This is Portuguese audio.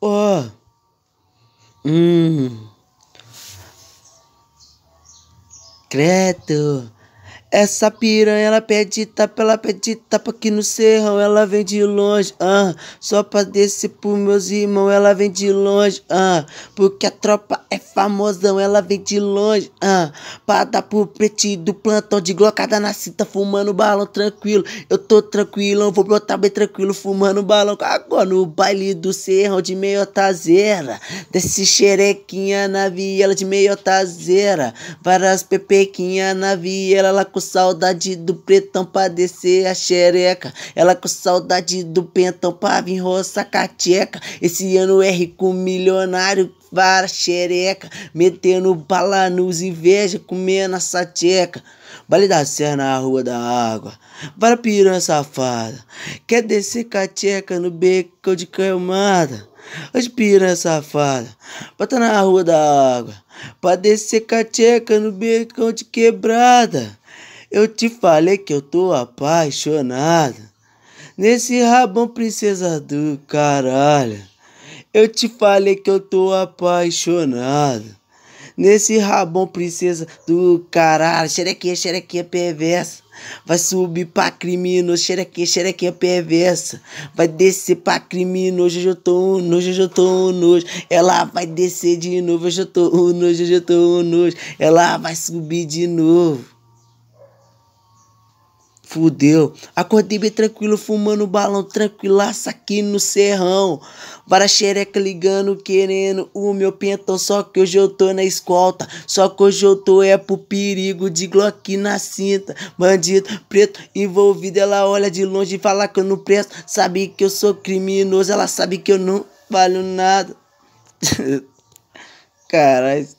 Oh. Hum. Credo. Essa piranha, ela pede tapa, ela pede tapa que no serrão, ela vem de longe, ah, só pra descer pro meus irmãos, ela vem de longe, ah, porque a tropa é famosão, ela vem de longe, ah, pra dar pro pretinho do plantão de glocada na cinta, fumando balão tranquilo, eu tô tranquilo, eu vou botar bem tranquilo, fumando balão, agora no baile do serrão de meio tazeira, desce xerequinha na viela de meio tazeira, várias pepequinha na viela, ela com saudade do pretão pra descer a xereca. Ela com saudade do pentão pra vir roça cateca. Esse ano é rico milionário para xereca, metendo bala nos inveja, comendo a tcheca. Vale da Serra na Rua da Água, para piranha safada, quer descer cateca no beco de camada. Hoje piranha safada, bota na Rua da Água, para descer cateca no beco de quebrada. Eu te falei que eu tô apaixonada. Nesse rabão, princesa do caralho. Eu te falei que eu tô apaixonada. Nesse rabão, princesa do caralho. Xerequinha, xerequinha perversa. Vai subir pra criminoso, xerequinha, xerequinha perversa. Vai descer pra criminoso, hoje eu tô um nojo, hoje eu tô um nojo. Ela vai descer de novo, hoje eu tô um nojo, hoje eu tô um nojo. Ela vai subir de novo fudeu. Acordei bem tranquilo, fumando balão, tranquilaça aqui no serrão. Para xereca ligando, querendo o meu pentão. Só que hoje eu tô na escolta. Só que hoje eu tô é pro perigo de Glock na cinta. Bandido preto envolvido, ela olha de longe e fala que eu não presto. Sabe que eu sou criminoso, ela sabe que eu não valho nada. Caralho.